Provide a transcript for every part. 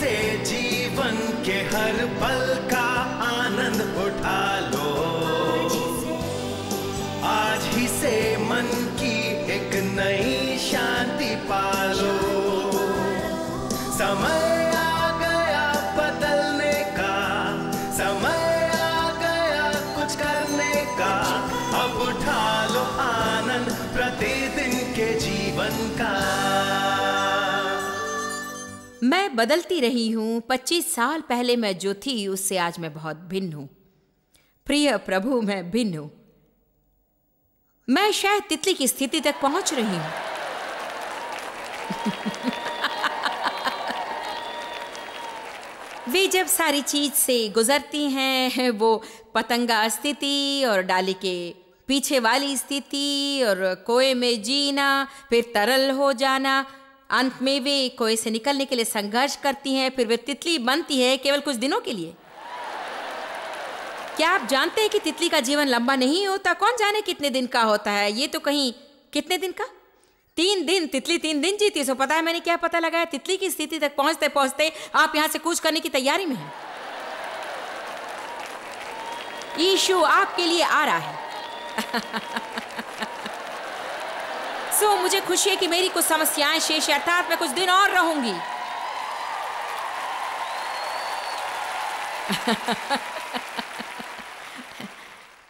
से जीवन के हर पल का मैं बदलती रही हूँ पच्चीस साल पहले मैं जो थी उससे आज मैं बहुत भिन्न हूँ प्रिय प्रभु मैं भिन्न हूँ मैं शायद तितली की स्थिति तक पहुंच रही हूं वे जब सारी चीज से गुजरती हैं वो पतंगा स्थिति और डाली के पीछे वाली स्थिति और कोए में जीना फिर तरल हो जाना अंत में वे कोए से निकलने के लिए संघर्ष करती हैं फिर वे तितली बनती है केवल कुछ दिनों के लिए क्या आप जानते हैं कि तितली का जीवन लंबा नहीं होता कौन जाने कितने दिन का होता है ये तो कहीं कितने दिन का तीन दिन तितली तीन दिन जीती सो पता है मैंने क्या पता लगाया तितली की स्थिति तक पहुंचते पहुंचते आप यहां से कूच करने की तैयारी में हैं ईशु आपके लिए आ रहा है सो मुझे खुशी है कि मेरी कुछ समस्याएं शेष है अर्थात मैं कुछ दिन और रहूंगी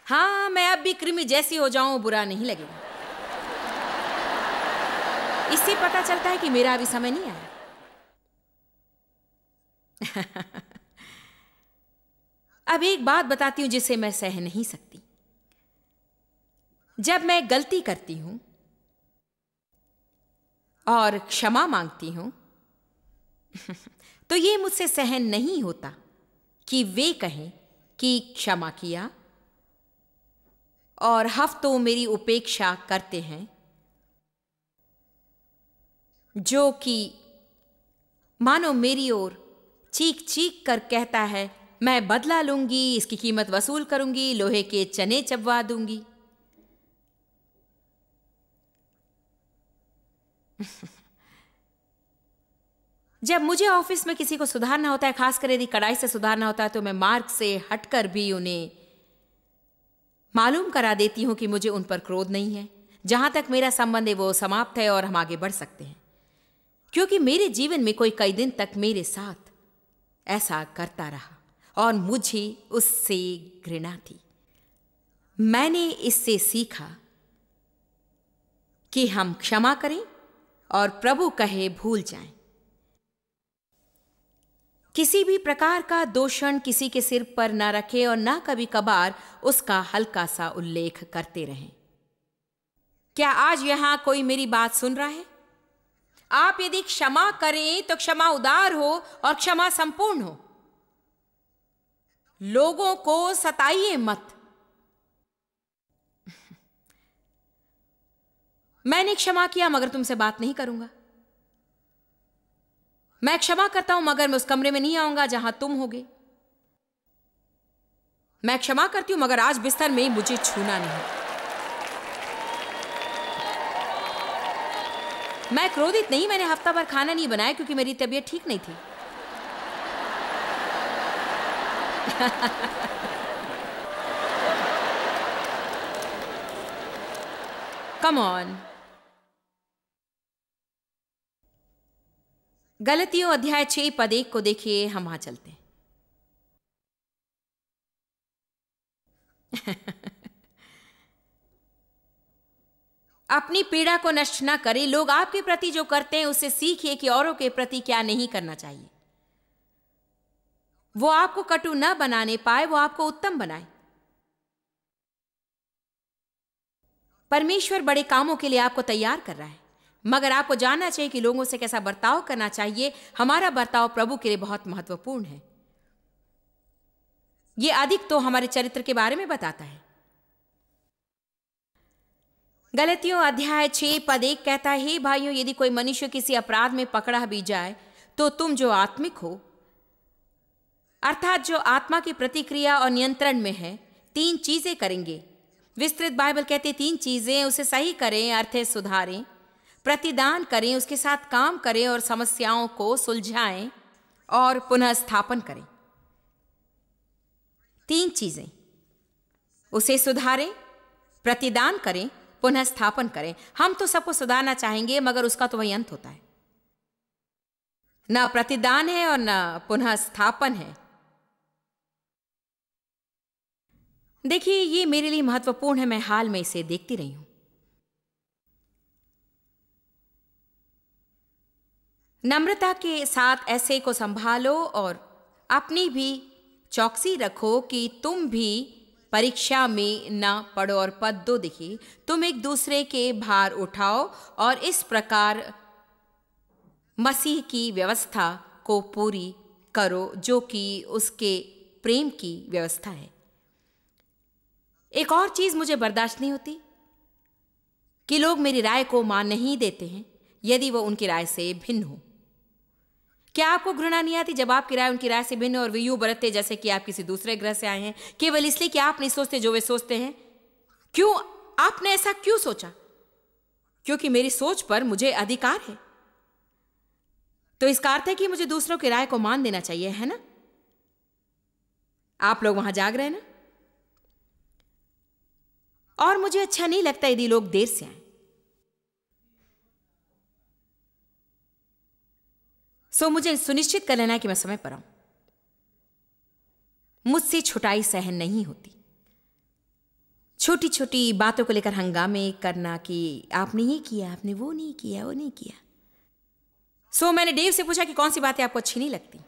हाँ मैं अब भी कृमि जैसी हो जाऊं बुरा नहीं लगेगा इससे पता चलता है कि मेरा अभी समय नहीं आया अब एक बात बताती हूं जिसे मैं सह नहीं सकती जब मैं गलती करती हूं और क्षमा मांगती हूं तो ये मुझसे सहन नहीं होता कि वे कहें कि क्षमा किया और हफ्तों मेरी उपेक्षा करते हैं जो कि मानो मेरी ओर चीख चीख कर कहता है मैं बदला लूंगी इसकी कीमत वसूल करूंगी लोहे के चने चबवा दूंगी जब मुझे ऑफिस में किसी को सुधारना होता है खासकर यदि कड़ाई से सुधारना होता है तो मैं मार्ग से हटकर भी उन्हें मालूम करा देती हूं कि मुझे उन पर क्रोध नहीं है जहां तक मेरा संबंध है वो समाप्त है और हम आगे बढ़ सकते हैं क्योंकि मेरे जीवन में कोई कई दिन तक मेरे साथ ऐसा करता रहा और मुझे उससे घृणा थी मैंने इससे सीखा कि हम क्षमा करें और प्रभु कहे भूल जाएं। किसी भी प्रकार का दोषण किसी के सिर पर न रखे और न कभी कभार उसका हल्का सा उल्लेख करते रहें क्या आज यहां कोई मेरी बात सुन रहा है आप यदि क्षमा करें तो क्षमा उदार हो और क्षमा संपूर्ण हो लोगों को सताइए मत मैंने क्षमा किया मगर तुमसे बात नहीं करूंगा मैं क्षमा करता हूं मगर मैं उस कमरे में नहीं आऊंगा जहां तुम होगे मैं क्षमा करती हूं मगर आज बिस्तर में ही मुझे छूना नहीं मैं क्रोधित नहीं मैंने हफ्ता भर खाना नहीं बनाया क्योंकि मेरी तबीयत ठीक नहीं थी कम ऑन गलतियों अध्याय छह पद एक को देखिए हम वहां चलते हैं अपनी पीड़ा को नष्ट ना करें लोग आपके प्रति जो करते हैं उसे सीखिए कि औरों के प्रति क्या नहीं करना चाहिए वो आपको कटु न बनाने पाए वो आपको उत्तम बनाए परमेश्वर बड़े कामों के लिए आपको तैयार कर रहा है मगर आपको जानना चाहिए कि लोगों से कैसा बर्ताव करना चाहिए हमारा बर्ताव प्रभु के लिए बहुत महत्वपूर्ण है ये अधिक तो हमारे चरित्र के बारे में बताता है गलतियों अध्याय छे पद एक कहता है भाइयों यदि कोई मनुष्य किसी अपराध में पकड़ा भी जाए तो तुम जो आत्मिक हो अर्थात जो आत्मा की प्रतिक्रिया और नियंत्रण में है तीन चीजें करेंगे विस्तृत बाइबल कहते तीन चीजें उसे सही करें अर्थ सुधारें प्रतिदान करें उसके साथ काम करें और समस्याओं को सुलझाएं और पुनः स्थापन करें तीन चीजें उसे सुधारें प्रतिदान करें पुनः स्थापन करें हम तो सबको सुधारना चाहेंगे मगर उसका तो वही अंत होता है ना प्रतिदान है और ना पुनः स्थापन है देखिए ये मेरे लिए महत्वपूर्ण है मैं हाल में इसे देखती रही हूं नम्रता के साथ ऐसे को संभालो और अपनी भी चौकसी रखो कि तुम भी परीक्षा में ना पढ़ो और पद दो दिखी तुम एक दूसरे के भार उठाओ और इस प्रकार मसीह की व्यवस्था को पूरी करो जो कि उसके प्रेम की व्यवस्था है एक और चीज़ मुझे बर्दाश्त नहीं होती कि लोग मेरी राय को मान नहीं देते हैं यदि वो उनकी राय से भिन्न हो क्या आपको घृणा नहीं आती जब आप किराए उनकी राय से भिन्न और व्यू बरतते जैसे कि आप किसी दूसरे ग्रह से आए हैं केवल इसलिए कि आप नहीं सोचते जो वे सोचते हैं क्यों आपने ऐसा क्यों सोचा क्योंकि मेरी सोच पर मुझे अधिकार है तो इसका अर्थ है कि मुझे दूसरों की राय को मान देना चाहिए है ना आप लोग वहां जाग रहे हैं ना और मुझे अच्छा नहीं लगता यदि लोग देर से आए सो मुझे सुनिश्चित कर लेना है कि मैं समय पर आऊं मुझसे छुटाई सहन नहीं होती छोटी छोटी बातों को लेकर हंगामे करना कि आपने ये किया आपने वो नहीं किया वो नहीं किया सो so, मैंने डेव से पूछा कि कौन सी बातें आपको अच्छी नहीं लगती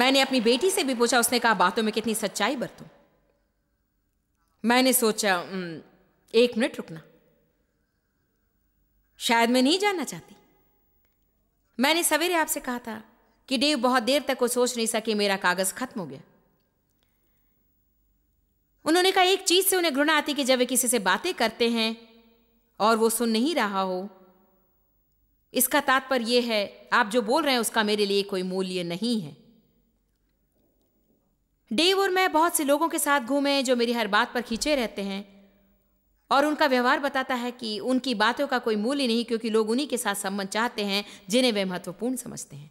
मैंने अपनी बेटी से भी पूछा उसने कहा बातों में कितनी सच्चाई बरतूं मैंने सोचा एक मिनट रुकना शायद मैं नहीं जानना चाहती मैंने सवेरे आपसे कहा था कि डेव बहुत देर तक वो सोच नहीं सके मेरा कागज खत्म हो गया उन्होंने कहा एक चीज से उन्हें घृणा आती कि जब वे किसी से बातें करते हैं और वो सुन नहीं रहा हो इसका तात्पर्य यह है आप जो बोल रहे हैं उसका मेरे लिए कोई मूल्य नहीं है डेव और मैं बहुत से लोगों के साथ घूमे जो मेरी हर बात पर खींचे रहते हैं और उनका व्यवहार बताता है कि उनकी बातों का कोई मूल्य नहीं क्योंकि लोग उन्हीं के साथ संबंध चाहते हैं जिन्हें वे महत्वपूर्ण समझते हैं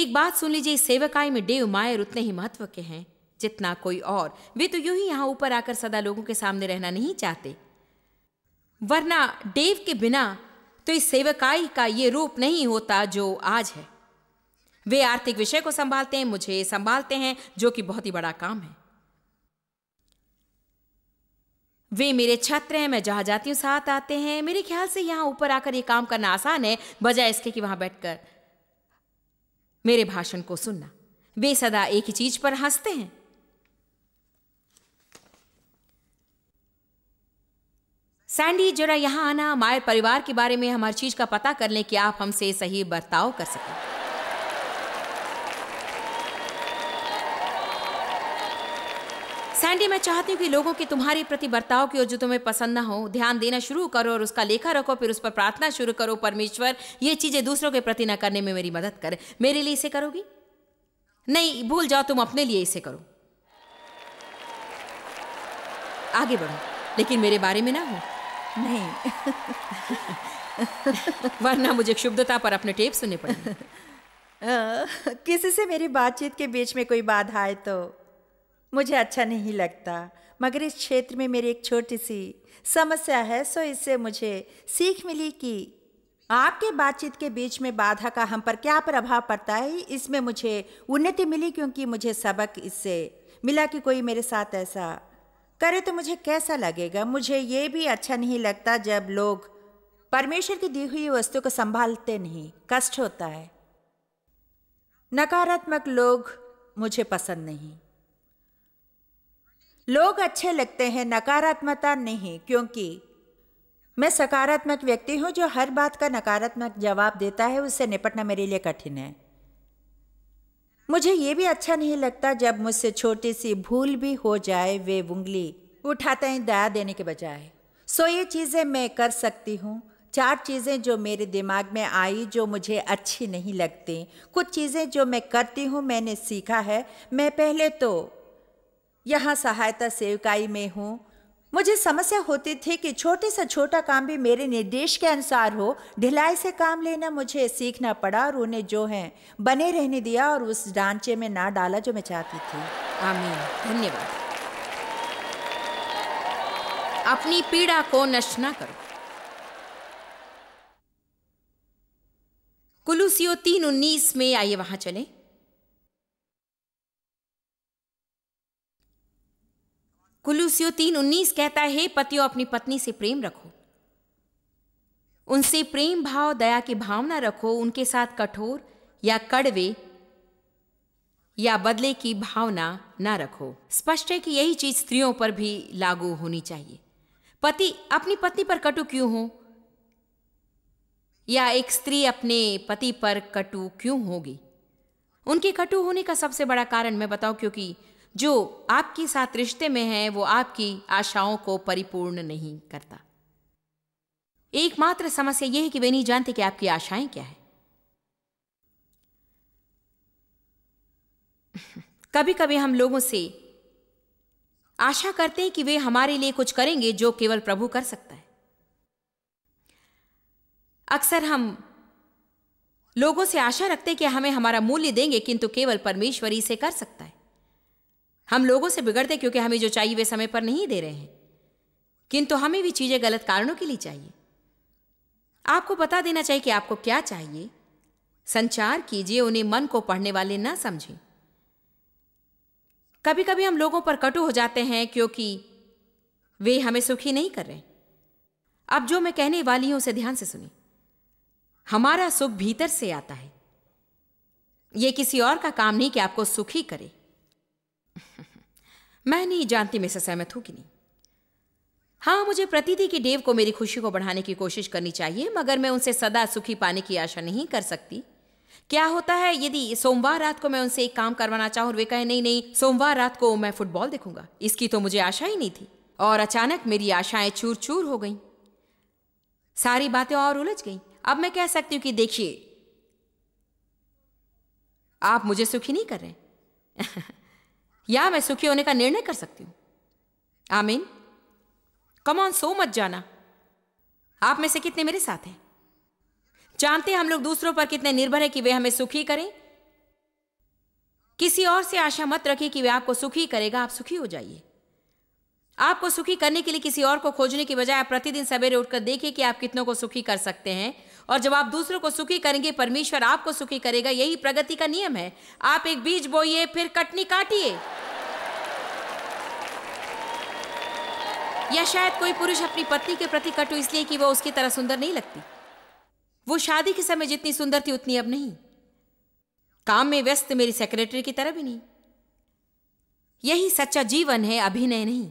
एक बात सुन लीजिए इस सेवकाई में डेव मायर उतने ही महत्व के हैं जितना कोई और वे तो यूं ही यहाँ ऊपर आकर सदा लोगों के सामने रहना नहीं चाहते वरना डेव के बिना तो इस सेवकाई का ये रूप नहीं होता जो आज है वे आर्थिक विषय को संभालते हैं मुझे संभालते हैं जो कि बहुत ही बड़ा काम है वे मेरे छात्र हैं मैं जहाँ जाती हूँ साथ आते हैं मेरे ख्याल से यहाँ ऊपर आकर ये काम करना आसान है बजाय इसके कि वहाँ बैठकर मेरे भाषण को सुनना वे सदा एक ही चीज पर हंसते हैं सैंडी जरा यहाँ आना मायर परिवार के बारे में हमारी चीज का पता कर लें कि आप हमसे सही बर्ताव कर सकें सैंडी मैं चाहती हूँ कि लोगों के तुम्हारे प्रति बर्ताव की ओर जो तुम्हें पसंद ना हो ध्यान देना शुरू करो और उसका लेखा रखो फिर उस पर प्रार्थना शुरू करो परमेश्वर ये चीज़ें दूसरों के प्रति ना करने में मेरी मदद कर मेरे लिए इसे करोगी नहीं भूल जाओ तुम अपने लिए इसे करो आगे बढ़ो लेकिन मेरे बारे में ना हो नहीं वरना मुझे क्षुब्धता पर अपने टेप सुनने पड़े किसी से मेरी बातचीत के बीच में कोई बाधा आए तो मुझे अच्छा नहीं लगता मगर इस क्षेत्र में मेरी एक छोटी सी समस्या है सो इससे मुझे सीख मिली कि आपके बातचीत के बीच में बाधा का हम पर क्या प्रभाव पड़ता है इसमें मुझे उन्नति मिली क्योंकि मुझे सबक इससे मिला कि कोई मेरे साथ ऐसा करे तो मुझे कैसा लगेगा मुझे ये भी अच्छा नहीं लगता जब लोग परमेश्वर की दी हुई वस्तु को संभालते नहीं कष्ट होता है नकारात्मक लोग मुझे पसंद नहीं लोग अच्छे लगते हैं नकारात्मकता नहीं क्योंकि मैं सकारात्मक व्यक्ति हूँ जो हर बात का नकारात्मक जवाब देता है उससे निपटना मेरे लिए कठिन है मुझे ये भी अच्छा नहीं लगता जब मुझसे छोटी सी भूल भी हो जाए वे उंगली उठाते हैं दया देने के बजाय सो ये चीज़ें मैं कर सकती हूँ चार चीज़ें जो मेरे दिमाग में आई जो मुझे अच्छी नहीं लगती कुछ चीज़ें जो मैं करती हूँ मैंने सीखा है मैं पहले तो यहाँ सहायता सेवकाई में हूँ मुझे समस्या होती थी कि छोटे से छोटा काम भी मेरे निर्देश के अनुसार हो ढिलाई से काम लेना मुझे सीखना पड़ा और उन्हें जो है बने रहने दिया और उस ढांचे में ना डाला जो मैं चाहती थी आमीन धन्यवाद अपनी पीड़ा को नष्ट ना करो कुलूसियो तीन उन्नीस में आइए वहां चलें कुलूसियो तीन उन्नीस कहता है पतियों अपनी पत्नी से प्रेम रखो उनसे प्रेम भाव दया की भावना रखो उनके साथ कठोर या कड़वे या बदले की भावना ना रखो स्पष्ट है कि यही चीज स्त्रियों पर भी लागू होनी चाहिए पति अपनी पत्नी पर कटु क्यों हो या एक स्त्री अपने पति पर कटु क्यों होगी उनके कटु होने का सबसे बड़ा कारण मैं बताऊं क्योंकि जो आपके साथ रिश्ते में है वो आपकी आशाओं को परिपूर्ण नहीं करता एकमात्र समस्या यह है कि वे नहीं जानते कि आपकी आशाएं क्या है कभी कभी हम लोगों से आशा करते हैं कि वे हमारे लिए कुछ करेंगे जो केवल प्रभु कर सकता है अक्सर हम लोगों से आशा रखते हैं कि हमें हमारा मूल्य देंगे किंतु केवल परमेश्वर इसे कर सकता है हम लोगों से बिगड़ते क्योंकि हमें जो चाहिए वे समय पर नहीं दे रहे हैं किंतु हमें भी चीज़ें गलत कारणों के लिए चाहिए आपको बता देना चाहिए कि आपको क्या चाहिए संचार कीजिए उन्हें मन को पढ़ने वाले ना समझें कभी कभी हम लोगों पर कटु हो जाते हैं क्योंकि वे हमें सुखी नहीं कर रहे अब जो मैं कहने वाली हूं उसे ध्यान से सुनिए हमारा सुख भीतर से आता है यह किसी और का काम नहीं कि आपको सुखी करे मैं नहीं जानती मैं सहमत हूं कि नहीं हाँ मुझे प्रतीति की देव को मेरी खुशी को बढ़ाने की कोशिश करनी चाहिए मगर मैं उनसे सदा सुखी पाने की आशा नहीं कर सकती क्या होता है यदि सोमवार रात को मैं उनसे एक काम करवाना चाहूं और वे कहें नहीं नहीं सोमवार रात को मैं फुटबॉल देखूंगा इसकी तो मुझे आशा ही नहीं थी और अचानक मेरी आशाएं चूर चूर हो गई सारी बातें और उलझ गई अब मैं कह सकती हूं कि देखिए आप मुझे सुखी नहीं कर रहे या मैं सुखी होने का निर्णय कर सकती हूं आमीन कम ऑन सो मत जाना आप में से कितने मेरे साथ हैं जानते हैं हम लोग दूसरों पर कितने निर्भर हैं कि वे हमें सुखी करें किसी और से आशा मत रखिए कि वे आपको सुखी करेगा आप सुखी हो जाइए आपको सुखी करने के लिए किसी और को खोजने की बजाय आप प्रतिदिन सवेरे उठकर देखिए कि आप कितनों को सुखी कर सकते हैं और जब आप दूसरों को सुखी करेंगे परमेश्वर आपको सुखी करेगा यही प्रगति का नियम है आप एक बीज बोइए फिर कटनी काटिए या शायद कोई पुरुष अपनी पत्नी के प्रति कटु इसलिए कि वह उसकी तरह सुंदर नहीं लगती वो शादी के समय जितनी सुंदर थी उतनी अब नहीं काम में व्यस्त मेरी सेक्रेटरी की तरह भी नहीं यही सच्चा जीवन है अभिनय नहीं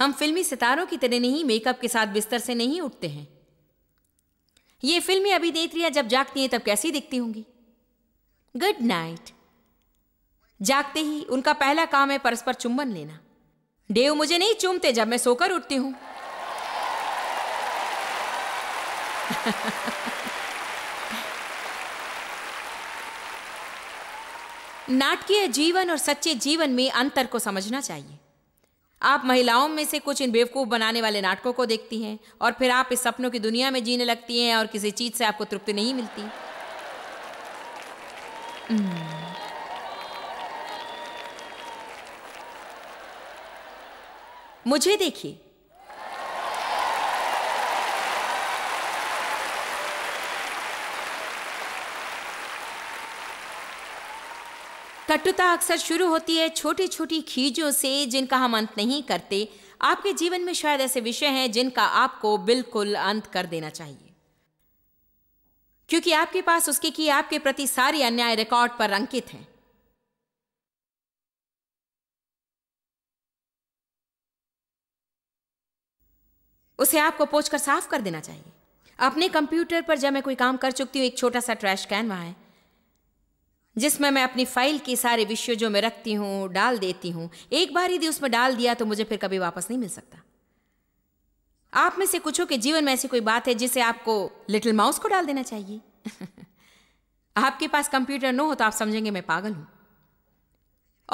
हम फिल्मी सितारों की तरह नहीं मेकअप के साथ बिस्तर से नहीं उठते हैं ये फिल्में अभी देख रही है जब जागती हैं तब कैसी दिखती होंगी गुड नाइट जागते ही उनका पहला काम है परस्पर चुंबन लेना डेव मुझे नहीं चूमते जब मैं सोकर उठती हूं नाटकीय जीवन और सच्चे जीवन में अंतर को समझना चाहिए आप महिलाओं में से कुछ इन बेवकूफ़ बनाने वाले नाटकों को देखती हैं और फिर आप इस सपनों की दुनिया में जीने लगती हैं और किसी चीज़ से आपको तृप्ति नहीं मिलती हम्म। मुझे देखिए कटुता अक्सर शुरू होती है छोटी छोटी खीजों से जिनका हम अंत नहीं करते आपके जीवन में शायद ऐसे विषय हैं जिनका आपको बिल्कुल अंत कर देना चाहिए क्योंकि आपके पास उसके की आपके प्रति सारी अन्याय रिकॉर्ड पर अंकित हैं उसे आपको पोछकर साफ कर देना चाहिए अपने कंप्यूटर पर जब मैं कोई काम कर चुकती हूं एक छोटा सा ट्रैश कैन वहां है जिसमें मैं अपनी फाइल के सारे विषय जो मैं रखती हूँ डाल देती हूँ एक बार यदि उसमें डाल दिया तो मुझे फिर कभी वापस नहीं मिल सकता आप में से कुछों के जीवन में ऐसी कोई बात है जिसे आपको लिटिल माउस को डाल देना चाहिए आपके पास कंप्यूटर न हो तो आप समझेंगे मैं पागल हूं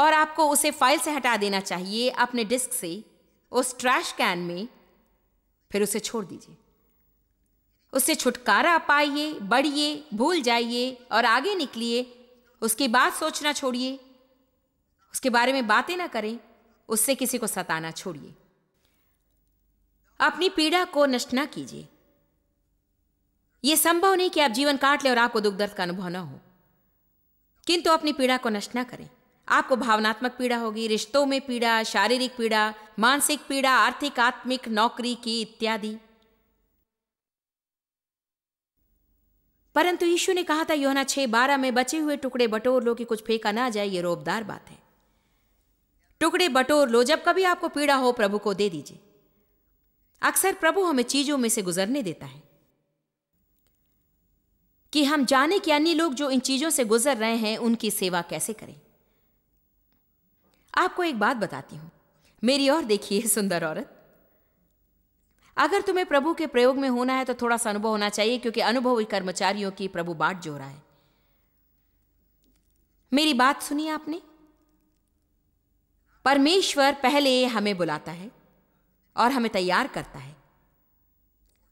और आपको उसे फाइल से हटा देना चाहिए अपने डिस्क से उस ट्रैश कैन में फिर उसे छोड़ दीजिए उससे छुटकारा पाइए बढ़िए भूल जाइए और आगे निकलिए उसकी बात सोचना छोड़िए उसके बारे में बातें ना करें उससे किसी को सताना छोड़िए अपनी पीड़ा को नष्ट ना कीजिए यह संभव नहीं कि आप जीवन काट लें और आपको दुख दर्द का अनुभव ना हो किंतु अपनी पीड़ा को नष्ट ना करें आपको भावनात्मक पीड़ा होगी रिश्तों में पीड़ा शारीरिक पीड़ा मानसिक पीड़ा आर्थिक आत्मिक नौकरी की इत्यादि परंतु यीशु ने कहा था योना छह बारह में बचे हुए टुकड़े बटोर लो कि कुछ फेंका ना जाए ये रोबदार बात है टुकड़े बटोर लो जब कभी आपको पीड़ा हो प्रभु को दे दीजिए अक्सर प्रभु हमें चीजों में से गुजरने देता है कि हम जाने कि अन्य लोग जो इन चीजों से गुजर रहे हैं उनकी सेवा कैसे करें आपको एक बात बताती हूं मेरी और देखिए सुंदर औरत अगर तुम्हें प्रभु के प्रयोग में होना है तो थोड़ा सा अनुभव होना चाहिए क्योंकि अनुभव कर्मचारियों की प्रभु बाट जो रहा है मेरी बात सुनी आपने परमेश्वर पहले हमें बुलाता है और हमें तैयार करता है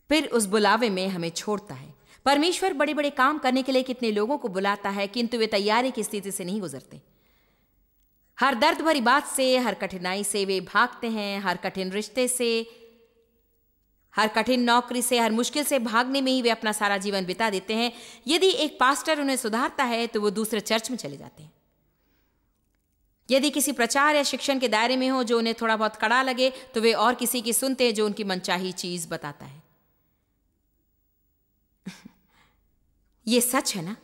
फिर उस बुलावे में हमें छोड़ता है परमेश्वर बड़े बड़े काम करने के लिए कितने लोगों को बुलाता है किंतु वे तैयारी की स्थिति से नहीं गुजरते हर दर्द भरी बात से हर कठिनाई से वे भागते हैं हर कठिन रिश्ते से हर कठिन नौकरी से हर मुश्किल से भागने में ही वे अपना सारा जीवन बिता देते हैं यदि एक पास्टर उन्हें सुधारता है तो वो दूसरे चर्च में चले जाते हैं यदि किसी प्रचार या शिक्षण के दायरे में हो जो उन्हें थोड़ा बहुत कड़ा लगे तो वे और किसी की सुनते हैं जो उनकी मनचाही चीज बताता है ये सच है ना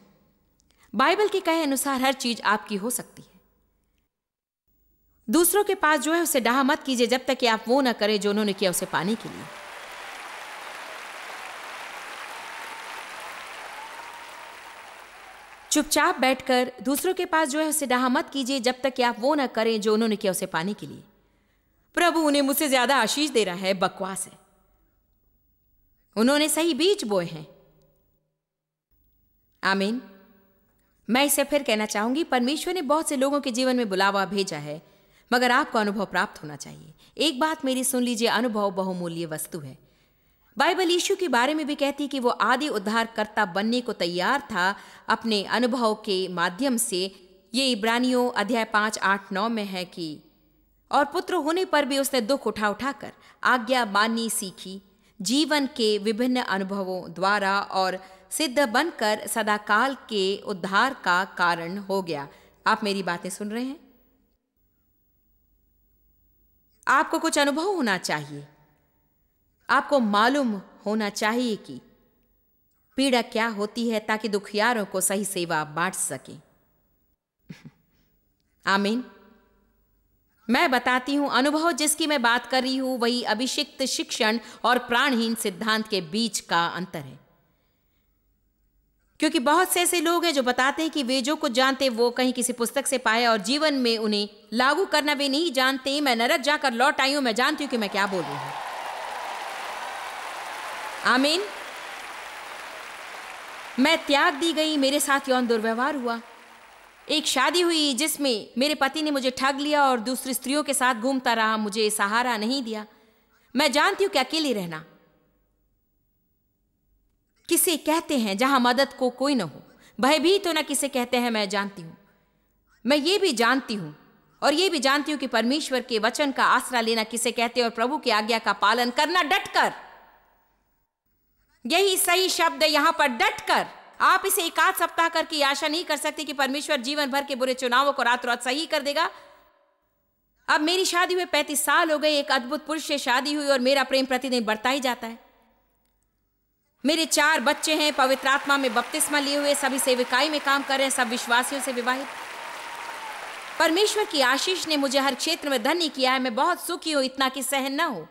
बाइबल के कहे अनुसार हर चीज आपकी हो सकती है दूसरों के पास जो है उसे डाह मत कीजिए जब तक कि आप वो ना करें जो उन्होंने किया उसे पाने के लिए चुपचाप बैठकर दूसरों के पास जो है उसे डहा मत कीजिए जब तक कि आप वो ना करें जो उन्होंने किया उसे पाने के लिए प्रभु उन्हें मुझसे ज्यादा आशीष दे रहा है बकवास है उन्होंने सही बीज बोए हैं आमीन मैं इसे फिर कहना चाहूंगी परमेश्वर ने बहुत से लोगों के जीवन में बुलावा भेजा है मगर आपको अनुभव प्राप्त होना चाहिए एक बात मेरी सुन लीजिए अनुभव बहुमूल्य वस्तु है बाइबल यीशु के बारे में भी कहती कि वो आदि उद्धारकर्ता बनने को तैयार था अपने अनुभव के माध्यम से ये इब्रानियों अध्याय पाँच आठ नौ में है कि और पुत्र होने पर भी उसने दुख उठा उठाकर आज्ञा माननी सीखी जीवन के विभिन्न अनुभवों द्वारा और सिद्ध बनकर सदाकाल के उद्धार का कारण हो गया आप मेरी बातें सुन रहे हैं आपको कुछ अनुभव होना चाहिए आपको मालूम होना चाहिए कि पीड़ा क्या होती है ताकि दुखियारों को सही सेवा बांट सके आमीन मैं बताती हूं अनुभव जिसकी मैं बात कर रही हूं वही अभिषिक्त शिक्षण और प्राणहीन सिद्धांत के बीच का अंतर है क्योंकि बहुत से ऐसे लोग हैं जो बताते हैं कि वे जो कुछ जानते वो कहीं किसी पुस्तक से पाए और जीवन में उन्हें लागू करना भी नहीं जानते मैं नरक जाकर लौट आई हूं मैं जानती हूं कि मैं क्या बोल रही हूं आमीन मैं त्याग दी गई मेरे साथ यौन दुर्व्यवहार हुआ एक शादी हुई जिसमें मेरे पति ने मुझे ठग लिया और दूसरी स्त्रियों के साथ घूमता रहा मुझे सहारा नहीं दिया मैं जानती हूं कि अकेले रहना किसे कहते हैं जहां मदद को कोई ना हो भयभीत ना किसे कहते हैं मैं जानती हूं मैं ये भी जानती हूं और ये भी जानती हूं कि परमेश्वर के वचन का आसरा लेना किसे कहते हैं और प्रभु की आज्ञा का पालन करना डटकर यही सही शब्द है यहां पर डट कर आप इसे एकाध सप्ताह करके आशा नहीं कर सकते कि परमेश्वर जीवन भर के बुरे चुनावों को रात रात सही कर देगा अब मेरी शादी हुए पैंतीस साल हो गए एक अद्भुत पुरुष से शादी हुई और मेरा प्रेम प्रतिदिन बढ़ता ही जाता है मेरे चार बच्चे हैं पवित्र आत्मा में बपतिस्मा लिए हुए सभी सेविकाई में काम कर रहे हैं सब विश्वासियों से विवाहित परमेश्वर की आशीष ने मुझे हर क्षेत्र में धन्य किया है मैं बहुत सुखी हूं इतना कि सहन न हो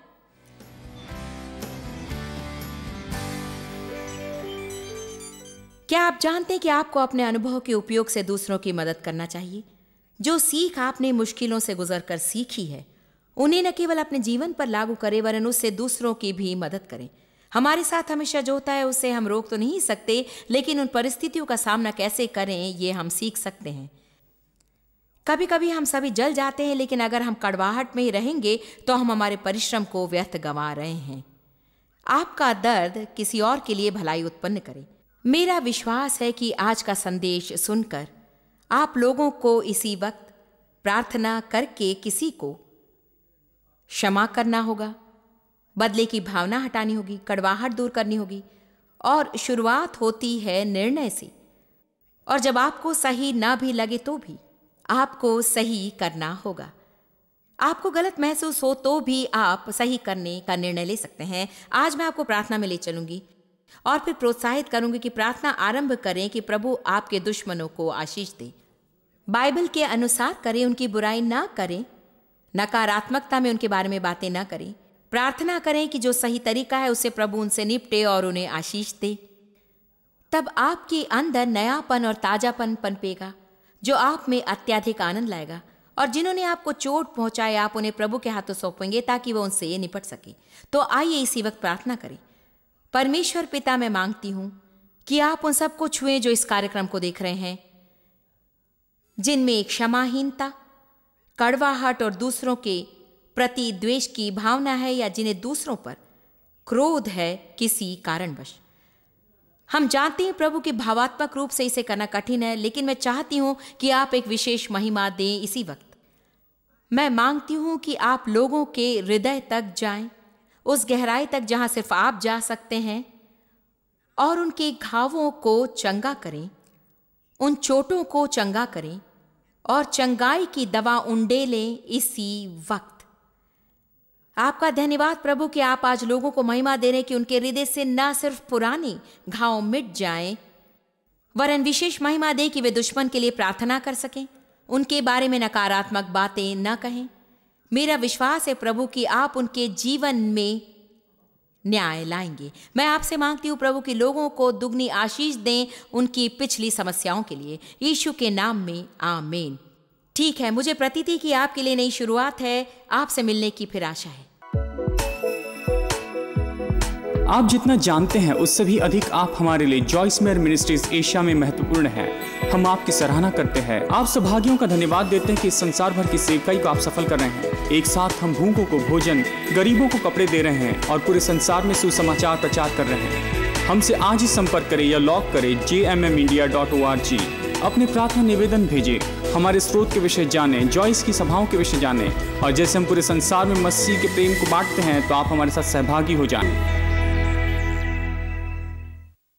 क्या आप जानते हैं कि आपको अपने अनुभव के उपयोग से दूसरों की मदद करना चाहिए जो सीख आपने मुश्किलों से गुजर कर सीखी है उन्हें न केवल अपने जीवन पर लागू करें वरन उससे दूसरों की भी मदद करें हमारे साथ हमेशा जो होता है उसे हम रोक तो नहीं सकते लेकिन उन परिस्थितियों का सामना कैसे करें ये हम सीख सकते हैं कभी कभी हम सभी जल जाते हैं लेकिन अगर हम कड़वाहट में ही रहेंगे तो हम हमारे परिश्रम को व्यर्थ गंवा रहे हैं आपका दर्द किसी और के लिए भलाई उत्पन्न करें मेरा विश्वास है कि आज का संदेश सुनकर आप लोगों को इसी वक्त प्रार्थना करके किसी को क्षमा करना होगा बदले की भावना हटानी होगी कड़वाहट दूर करनी होगी और शुरुआत होती है निर्णय से और जब आपको सही ना भी लगे तो भी आपको सही करना होगा आपको गलत महसूस हो तो भी आप सही करने का निर्णय ले सकते हैं आज मैं आपको प्रार्थना में ले चलूंगी और फिर प्रोत्साहित करूंगी कि प्रार्थना आरंभ करें कि प्रभु आपके दुश्मनों को आशीष दे बाइबल के अनुसार करें उनकी बुराई ना करें नकारात्मकता में उनके बारे में बातें ना करें प्रार्थना करें कि जो सही तरीका है उसे प्रभु उनसे निपटे और उन्हें आशीष दे तब आपके अंदर नयापन और ताजापन पनपेगा जो आप में अत्याधिक आनंद लाएगा और जिन्होंने आपको चोट पहुंचाए आप उन्हें प्रभु के हाथों सौंपेंगे ताकि वह उनसे निपट सके तो आइए इसी वक्त प्रार्थना करें परमेश्वर पिता मैं मांगती हूँ कि आप उन सबको छुएं जो इस कार्यक्रम को देख रहे हैं जिनमें एक क्षमाहीनता कड़वाहट और दूसरों के प्रति द्वेष की भावना है या जिन्हें दूसरों पर क्रोध है किसी कारणवश हम जानते हैं प्रभु के भावात्मक रूप से इसे करना कठिन है लेकिन मैं चाहती हूं कि आप एक विशेष महिमा दें इसी वक्त मैं मांगती हूं कि आप लोगों के हृदय तक जाएं उस गहराई तक जहाँ सिर्फ आप जा सकते हैं और उनके घावों को चंगा करें उन चोटों को चंगा करें और चंगाई की दवा उंडे लें इसी वक्त आपका धन्यवाद प्रभु कि आप आज लोगों को महिमा दे रहे कि उनके हृदय से न सिर्फ पुराने घाव मिट जाएं, वरन विशेष महिमा दे कि वे दुश्मन के लिए प्रार्थना कर सकें उनके बारे में नकारात्मक बातें न कहें मेरा विश्वास है प्रभु कि आप उनके जीवन में न्याय लाएंगे मैं आपसे मांगती हूँ प्रभु कि लोगों को दुगनी आशीष दें उनकी पिछली समस्याओं के लिए यीशु के नाम में आमेन ठीक है मुझे प्रतीति की आपके लिए नई शुरुआत है आपसे मिलने की फिर आशा है आप जितना जानते हैं उससे भी अधिक आप हमारे लिए जॉइस मेयर मिनिस्ट्रीज एशिया में महत्वपूर्ण है हम आपकी सराहना करते हैं आप सौभाग्यों का धन्यवाद देते हैं कि संसार भर की सेवकाई को आप सफल कर रहे हैं एक साथ हम भूखों को भोजन गरीबों को कपड़े दे रहे हैं और पूरे संसार में सुसमाचार प्रचार कर रहे हैं हमसे आज ही संपर्क करें या लॉग करें J M M India dot O R G अपने प्रार्थना निवेदन भेजें हमारे स्रोत के विषय जानें जॉइस की सभाओं के विषय जानें और जैसे हम पूरे संसार में मसीह के प्रेम को बांटते हैं तो आप हमारे साथ सहभागी हो जाएं।